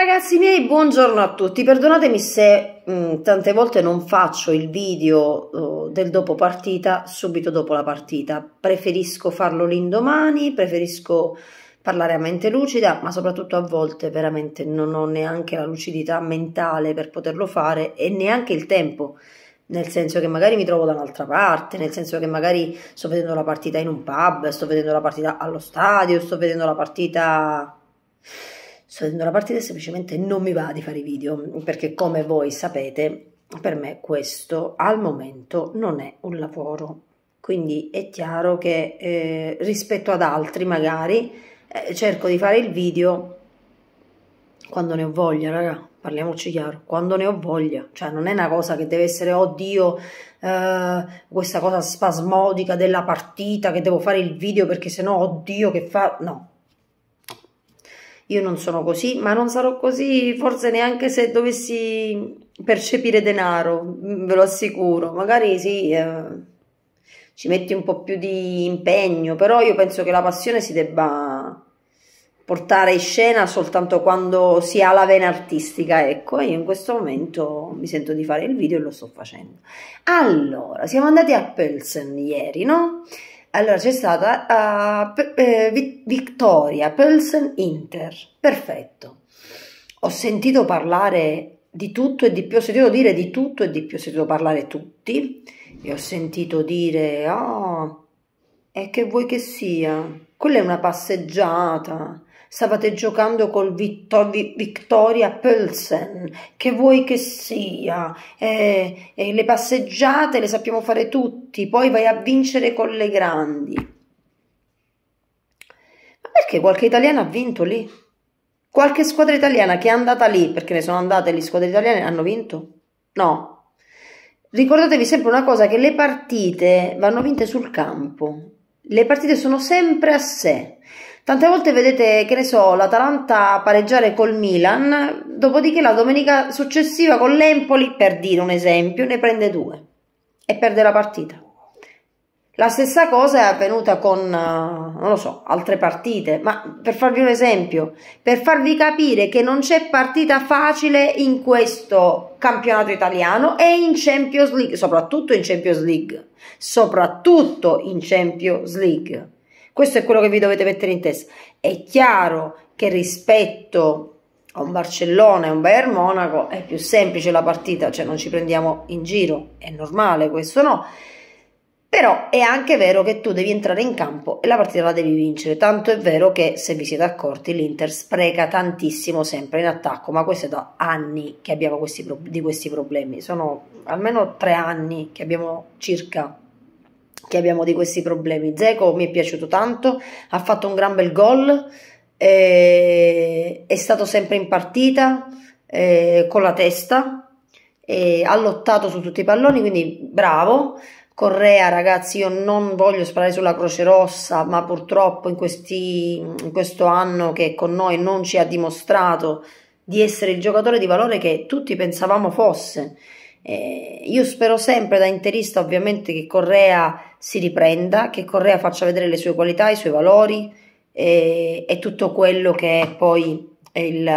ragazzi miei, buongiorno a tutti. Perdonatemi se mh, mm, tante volte non faccio il video uh, del dopo partita subito dopo la partita. Preferisco farlo l'indomani, preferisco parlare a mente lucida, ma soprattutto a volte veramente non ho neanche la lucidità mentale per poterlo fare e neanche il tempo nel senso che magari mi trovo da un'altra parte, nel senso che magari sto vedendo la partita in un pub, sto vedendo la partita allo stadio, sto vedendo la partita sto dicendo la partita e semplicemente non mi va di fare i video perché come voi sapete per me questo al momento non è un lavoro quindi è chiaro che eh, rispetto ad altri magari eh, cerco di fare il video quando ne ho voglia raga parliamoci chiaro quando ne ho voglia cioè non è una cosa che deve essere oddio eh, questa cosa spasmodica della partita che devo fare il video perché sennò oddio che fa no io non sono così, ma non sarò così forse neanche se dovessi percepire denaro, mm, ve lo assicuro, magari sì, eh, ci metti un po' più di impegno, però io penso che la passione si debba portare in scena soltanto quando si ha la vena artistica, ecco, io in questo momento mi sento di fare il video e lo sto facendo. Allora, siamo andati a Pelsen ieri, no? Allora c'è stata uh, eh, vittoria Pilsen-Inter, perfetto. Ho sentito parlare di tutto e di più, ho sentito dire di tutto e di più, ho sentito parlare tutti e ho sentito dire, oh, ah, e che vuoi che sia? Quella è una passeggiata, stavate giocando col Vittor, Victoria Pölsen, che vuoi che sia, eh, eh, le passeggiate le sappiamo fare tutti, poi vai a vincere con le grandi. Ma perché qualche italiana ha vinto lì? Qualche squadra italiana che è andata lì, perché ne sono andate le squadre italiane, hanno vinto? No, Ricordatevi sempre una cosa che le partite vanno vinte sul campo, le partite sono sempre a sé. Tante volte vedete, che ne so, l'Atalanta pareggiare col Milan, dopodiché la domenica successiva con l'Empoli, per dire un esempio, ne prende due e perde la partita. La stessa cosa è avvenuta con, non lo so, altre partite, ma per farvi un esempio, per farvi capire che non c'è partita facile in questo campionato italiano e in Champions League, soprattutto in Champions League, soprattutto in Champions League. Questo è quello che vi dovete mettere in testa. È chiaro che rispetto a un Barcellona e un Bayern Monaco è più semplice la partita, cioè non ci prendiamo in giro, è normale questo no. Però è anche vero che tu devi entrare in campo e la partita la devi vincere, tanto è vero che se vi siete accorti l'Inter spreca tantissimo sempre in attacco, ma questo è da anni che abbiamo questi, di questi problemi, sono almeno tre anni che abbiamo circa che abbiamo di questi problemi. Zeco mi è piaciuto tanto, ha fatto un gran bel gol, eh, è stato sempre in partita eh, con la testa, eh, ha lottato su tutti i palloni, quindi bravo. Correa, ragazzi, io non voglio sparare sulla Croce Rossa, ma purtroppo in, questi, in questo anno che con noi non ci ha dimostrato di essere il giocatore di valore che tutti pensavamo fosse. Eh, io spero sempre da interista ovviamente che Correa si riprenda, che Correa faccia vedere le sue qualità, i suoi valori e, e tutto quello che è poi il,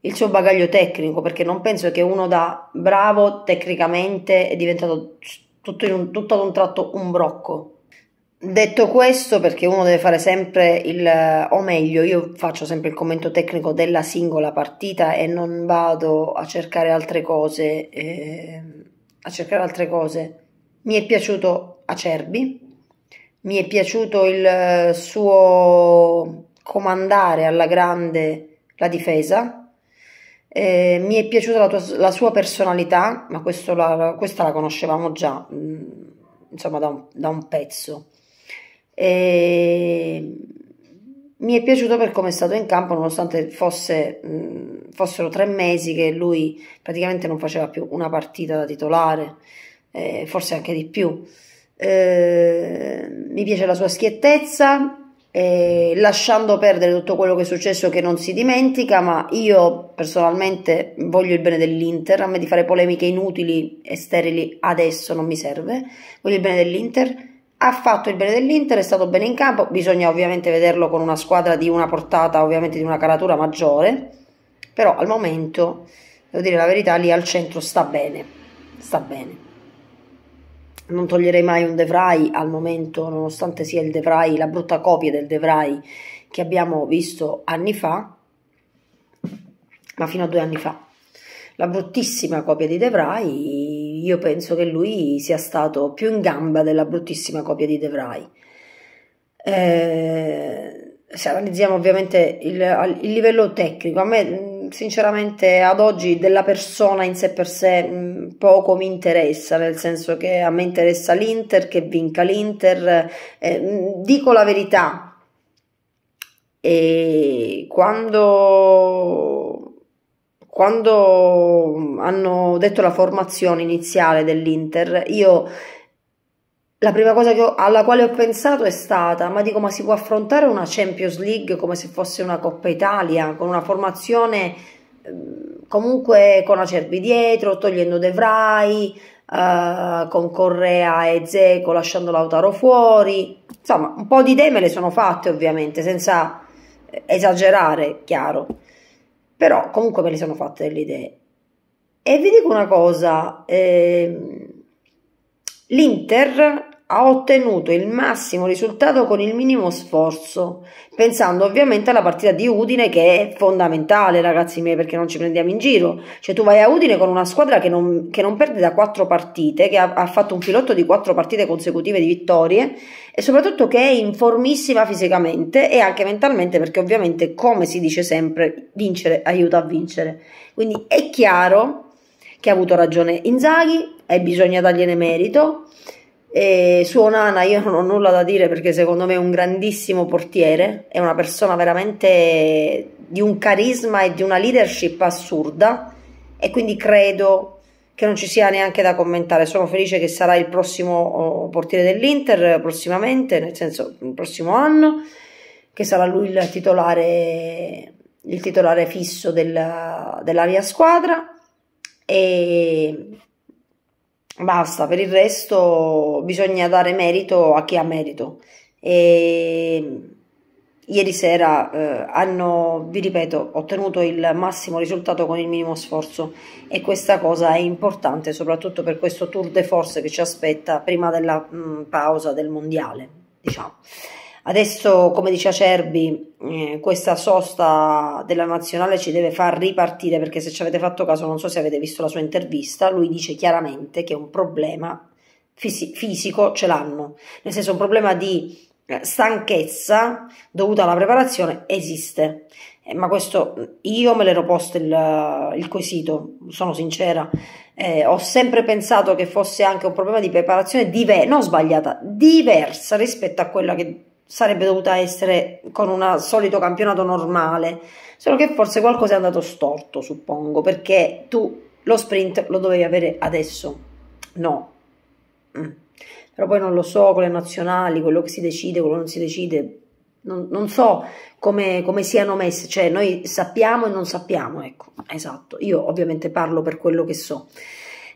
il, suo bagaglio tecnico, perché non penso che uno da bravo tecnicamente è diventato tutto, un, tutto ad un tratto un brocco. Detto questo, perché uno deve fare sempre il, o meglio, io faccio sempre il commento tecnico della singola partita e non vado a cercare altre cose. Eh, a cercare altre cose. Mi è piaciuto Acerbi, mi è piaciuto il eh, suo comandare alla grande la difesa, eh, mi è piaciuta la, tua, la sua personalità, ma la, questa la conoscevamo già, mm, insomma, da un, da un pezzo. E mi è piaciuto per come è stato in campo, nonostante fosse, mh, mm, fossero tre mesi che lui praticamente non faceva più una partita da titolare, eh, forse anche di più. Eh, mi piace la sua schiettezza, eh, lasciando perdere tutto quello che è successo che non si dimentica, ma io personalmente voglio il bene dell'Inter, a me di fare polemiche inutili e sterili adesso non mi serve, voglio il bene dell'Inter ha fatto il bene dell'Inter, è stato bene in campo, bisogna ovviamente vederlo con una squadra di una portata, ovviamente di una caratura maggiore, però al momento, devo dire la verità, lì al centro sta bene, sta bene non toglierei mai un De al momento, nonostante sia il De la brutta copia del De che abbiamo visto anni fa, ma fino a due anni fa. La bruttissima copia di De io penso che lui sia stato più in gamba della bruttissima copia di De Eh, se analizziamo ovviamente il, il livello tecnico, a me sinceramente ad oggi della persona in sé per sé mm, poco mi interessa, nel senso che a me interessa l'Inter, che vinca l'Inter, eh, mm, dico la verità. E quando, quando hanno detto la formazione iniziale dell'Inter, io la prima cosa ho, alla quale ho pensato è stata, ma dico, ma si può affrontare una Champions League come se fosse una Coppa Italia, con una formazione ehm, comunque con Acerbi dietro, togliendo De Vrij, eh, con Correa e Zeco, lasciando Lautaro fuori. Insomma, un po' di idee me le sono fatte ovviamente, senza esagerare, chiaro. Però comunque me le sono fatte delle idee. E vi dico una cosa, eh, l'Inter ha ottenuto il massimo risultato con il minimo sforzo, pensando ovviamente alla partita di Udine che è fondamentale, ragazzi miei, perché non ci prendiamo in giro. Cioè tu vai a Udine con una squadra che non, che non perde da quattro partite, che ha, ha fatto un filotto di quattro partite consecutive di vittorie e soprattutto che è informissima fisicamente e anche mentalmente perché ovviamente, come si dice sempre, vincere aiuta a vincere. Quindi è chiaro che ha avuto ragione Inzaghi e bisogna dargliene merito e su Onana io non ho nulla da dire perché secondo me è un grandissimo portiere, è una persona veramente di un carisma e di una leadership assurda e quindi credo che non ci sia neanche da commentare. Sono felice che sarà il prossimo oh, portiere dell'Inter prossimamente, nel senso il prossimo anno, che sarà lui il titolare, il titolare fisso della, della mia squadra e basta, per il resto bisogna dare merito a chi ha merito. E ieri sera eh, hanno, vi ripeto, ottenuto il massimo risultato con il minimo sforzo e questa cosa è importante soprattutto per questo tour de force che ci aspetta prima della mh, mm, pausa del mondiale, diciamo. Adesso, come dice Acerbi, eh, questa sosta della nazionale ci deve far ripartire perché se ci avete fatto caso, non so se avete visto la sua intervista, lui dice chiaramente che un problema fisi fisico ce l'hanno, nel senso un problema di eh, stanchezza dovuta alla preparazione esiste. Eh, ma questo io me l'ero posto il, il, quesito, sono sincera. Eh, ho sempre pensato che fosse anche un problema di preparazione non sbagliata, diversa rispetto a quella che sarebbe dovuta essere con un solito campionato normale, solo che forse qualcosa è andato storto, suppongo, perché tu lo sprint lo dovevi avere adesso, no. Mm. Però poi non lo so, con le nazionali, quello che si decide, quello che non si decide, non, non so come, come, siano messe, cioè noi sappiamo e non sappiamo, ecco, esatto, io ovviamente parlo per quello che so.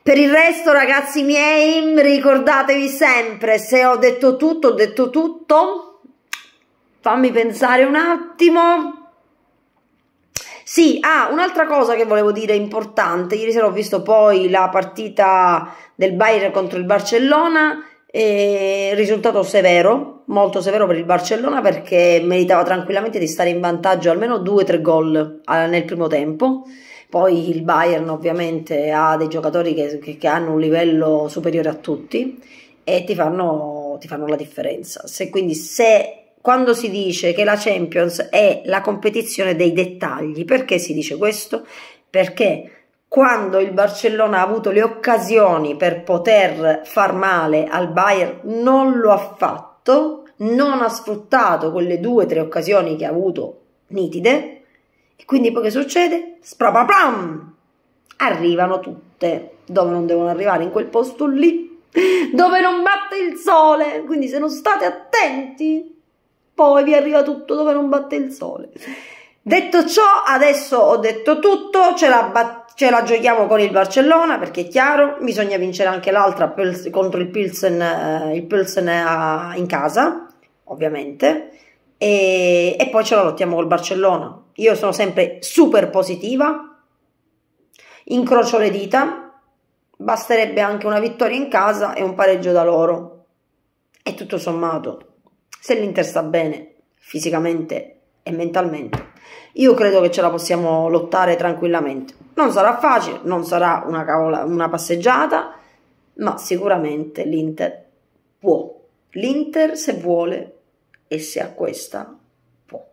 Per il resto, ragazzi miei, ricordatevi sempre, se ho detto tutto, ho detto tutto fammi pensare un attimo. Sì, ah, un'altra cosa che volevo dire importante, ieri sera ho visto poi la partita del Bayern contro il Barcellona, eh, risultato severo, molto severo per il Barcellona perché meritava tranquillamente di stare in vantaggio almeno 2-3 gol ah, nel primo tempo. Poi il Bayern ovviamente ha dei giocatori che, che hanno un livello superiore a tutti e ti fanno, ti fanno la differenza. Se, quindi se quando si dice che la Champions è la competizione dei dettagli, perché si dice questo? Perché quando il Barcellona ha avuto le occasioni per poter far male al Bayern non lo ha fatto, non ha sfruttato quelle due o tre occasioni che ha avuto nitide e quindi poi che succede? Sprapapam! Arrivano tutte dove non devono arrivare, in quel posto lì dove non batte il sole, quindi se non state attenti poi vi arriva tutto dove non batte il sole. Detto ciò, adesso ho detto tutto, ce la, ce la giochiamo con il Barcellona perché è chiaro, bisogna vincere anche l'altra contro il Pilsen, eh, il Pilsen eh, a, in casa, ovviamente, e, e poi ce la lottiamo col Barcellona. Io sono sempre super positiva, incrocio le dita, basterebbe anche una vittoria in casa e un pareggio da loro. E tutto sommato se l'Inter sta bene fisicamente e mentalmente, io credo che ce la possiamo lottare tranquillamente. Non sarà facile, non sarà una, cavola, una passeggiata, ma sicuramente l'Inter può. L'Inter se vuole e se ha questa può.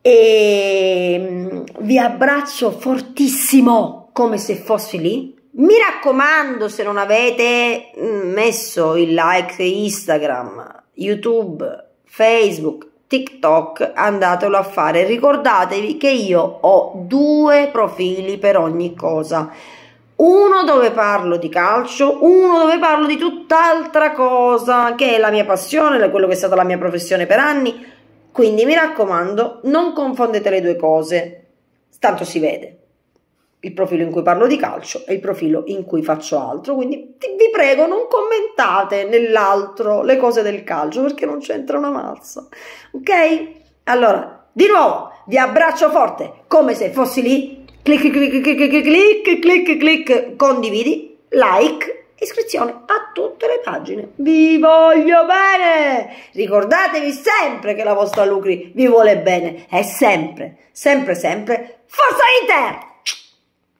E ehm, vi abbraccio fortissimo come se fossi lì. Mi raccomando, se non avete mm, messo il like Instagram, YouTube, Facebook, TikTok, andatelo a fare. Ricordatevi che io ho due profili per ogni cosa. Uno dove parlo di calcio, uno dove parlo di tutt'altra cosa che è la mia passione, quello che è stata la mia professione per anni. Quindi mi raccomando, non confondete le due cose. Tanto si vede il profilo in cui parlo di calcio e il profilo in cui faccio altro. Quindi ti, vi prego, non commentate nell'altro le cose del calcio perché non c'entra una mazza. Ok? Allora, di nuovo, vi abbraccio forte come se fossi lì. Clic, clic, clic, clic, clic, clic, clic, condividi, like, iscrizione a tutte le pagine. Vi voglio bene! Ricordatevi sempre che la vostra Lucri vi vuole bene. E sempre, sempre, sempre, Forza Inter!